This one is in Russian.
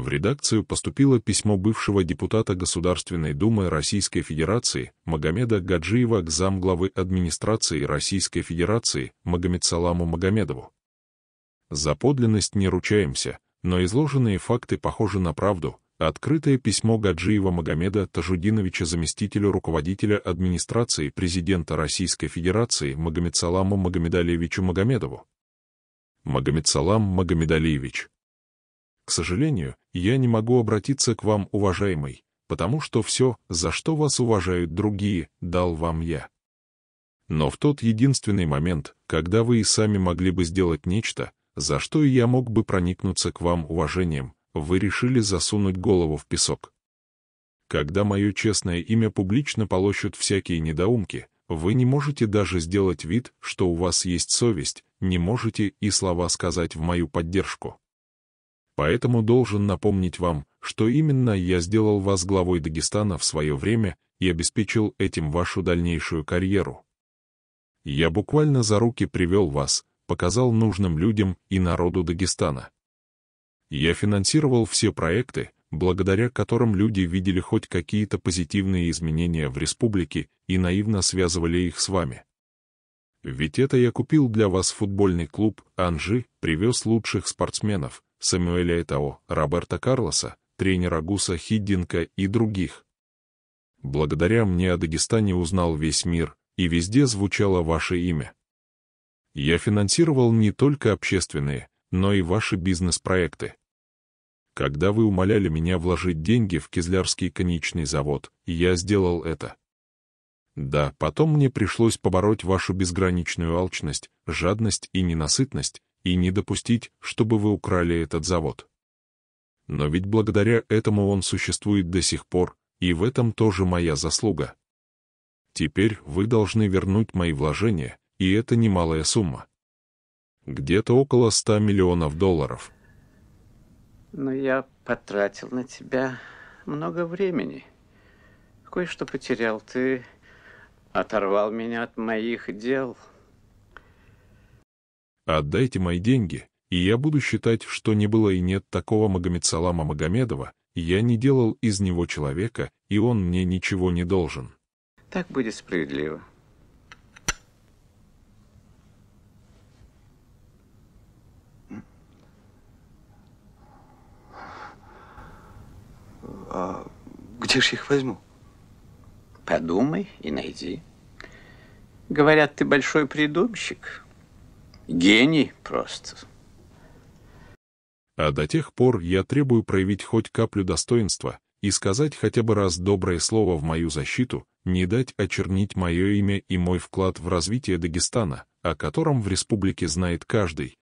в редакцию поступило письмо бывшего депутата Государственной Думы Российской Федерации Магомеда Гаджиева к замглавы администрации Российской Федерации Магомедсаламу Магомедову. За подлинность не ручаемся, но изложенные факты похожи на правду. Открытое письмо Гаджиева Магомеда Тажудиновича заместителю руководителя администрации президента Российской Федерации Магомедсаламу Магомедалиевичу Магомедову. Магомедсалам Магомедалиевич, к сожалению, я не могу обратиться к вам, уважаемый, потому что все, за что вас уважают другие, дал вам я. Но в тот единственный момент, когда вы и сами могли бы сделать нечто, за что и я мог бы проникнуться к вам уважением, вы решили засунуть голову в песок. Когда мое честное имя публично полощут всякие недоумки, вы не можете даже сделать вид, что у вас есть совесть, не можете и слова сказать в мою поддержку поэтому должен напомнить вам, что именно я сделал вас главой Дагестана в свое время и обеспечил этим вашу дальнейшую карьеру. Я буквально за руки привел вас, показал нужным людям и народу Дагестана. Я финансировал все проекты, благодаря которым люди видели хоть какие-то позитивные изменения в республике и наивно связывали их с вами. Ведь это я купил для вас футбольный клуб «Анжи», привез лучших спортсменов, Самуэля Этао, Роберта Карлоса, тренера Гуса Хиддинка и других. Благодаря мне о Дагестане узнал весь мир, и везде звучало ваше имя. Я финансировал не только общественные, но и ваши бизнес-проекты. Когда вы умоляли меня вложить деньги в Кизлярский конечный завод, я сделал это. Да, потом мне пришлось побороть вашу безграничную алчность, жадность и ненасытность, и не допустить, чтобы вы украли этот завод. Но ведь благодаря этому он существует до сих пор, и в этом тоже моя заслуга. Теперь вы должны вернуть мои вложения, и это немалая сумма. Где-то около ста миллионов долларов. Но я потратил на тебя много времени. Кое-что потерял. Ты оторвал меня от моих дел. Отдайте мои деньги, и я буду считать, что не было и нет такого Магомедсалама Магомедова, я не делал из него человека, и он мне ничего не должен. Так будет справедливо. А где же их возьму? Подумай и найди. Говорят, ты большой придумщик. Гений просто. А до тех пор я требую проявить хоть каплю достоинства и сказать хотя бы раз доброе слово в мою защиту, не дать очернить мое имя и мой вклад в развитие Дагестана, о котором в республике знает каждый,